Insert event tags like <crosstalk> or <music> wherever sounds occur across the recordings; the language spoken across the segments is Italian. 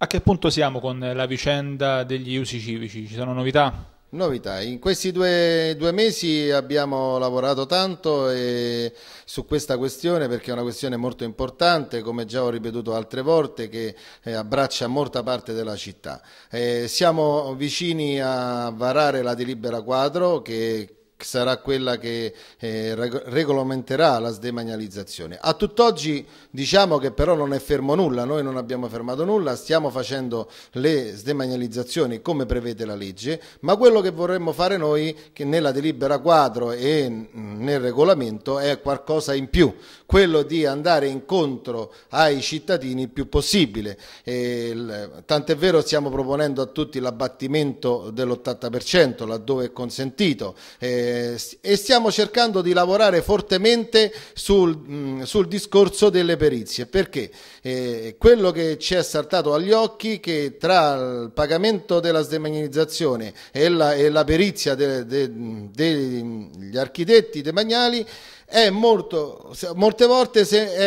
A che punto siamo con la vicenda degli usi civici? Ci sono novità? Novità, in questi due, due, mesi abbiamo lavorato tanto su questa questione perché è una questione molto importante, come già ho ripetuto altre volte, che eh, abbraccia molta parte della città. Eh, siamo vicini a varare la delibera quadro che sarà quella che eh, regolamenterà la sdemanializzazione. A tutt'oggi diciamo che però non è fermo nulla, noi non abbiamo fermato nulla, stiamo facendo le sdemanializzazioni come prevede la legge, ma quello che vorremmo fare noi che nella delibera quadro e nel regolamento è qualcosa in più, quello di andare incontro ai cittadini il più possibile. Tant'è vero stiamo proponendo a tutti l'abbattimento dell'80% laddove è consentito. Eh, e stiamo cercando di lavorare fortemente sul, mm, sul discorso delle perizie perché eh, quello che ci è saltato agli occhi che tra il pagamento della sdemagnalizzazione e la, e la perizia degli de, de, de, architetti demagnali è molto, molte volte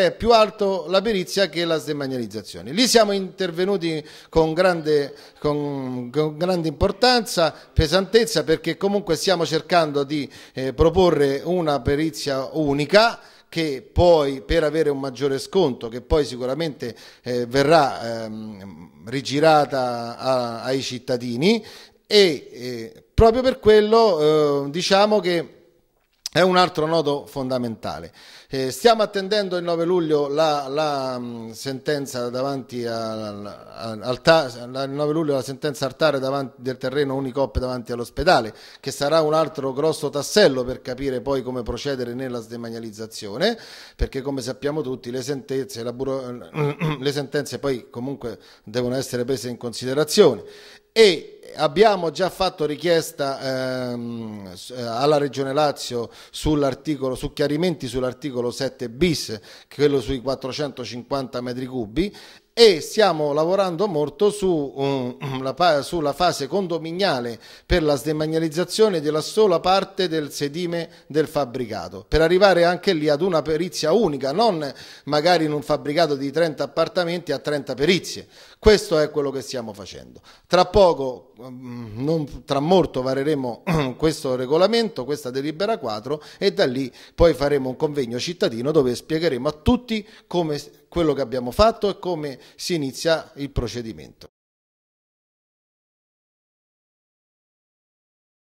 è più alto la perizia che la sdemanializzazione. Lì siamo intervenuti con grande, con, con grande importanza, pesantezza, perché comunque stiamo cercando di eh, proporre una perizia unica che poi per avere un maggiore sconto, che poi sicuramente eh, verrà ehm, rigirata a, ai cittadini e eh, proprio per quello eh, diciamo che è un altro nodo fondamentale. Eh, stiamo attendendo il 9 luglio la, la mm, sentenza davanti al, al, al, il 9 luglio la sentenza Altare davanti, del terreno Unicop davanti all'ospedale, che sarà un altro grosso tassello per capire poi come procedere nella sdemanializzazione, perché come sappiamo tutti le sentenze, eh, <clears throat> le sentenze poi comunque devono essere prese in considerazione. E abbiamo già fatto richiesta ehm, eh, alla Regione Lazio su chiarimenti sull'articolo 7 bis, quello sui 450 metri cubi e stiamo lavorando molto su, um, la, sulla fase condominiale per la sdemagnalizzazione della sola parte del sedime del fabbricato, per arrivare anche lì ad una perizia unica, non magari in un fabbricato di 30 appartamenti a 30 perizie. Questo è quello che stiamo facendo. Tra poco, mm, non, tra molto, vareremo questo regolamento, questa delibera 4 e da lì poi faremo un convegno cittadino dove spiegheremo a tutti come quello che abbiamo fatto e come si inizia il procedimento.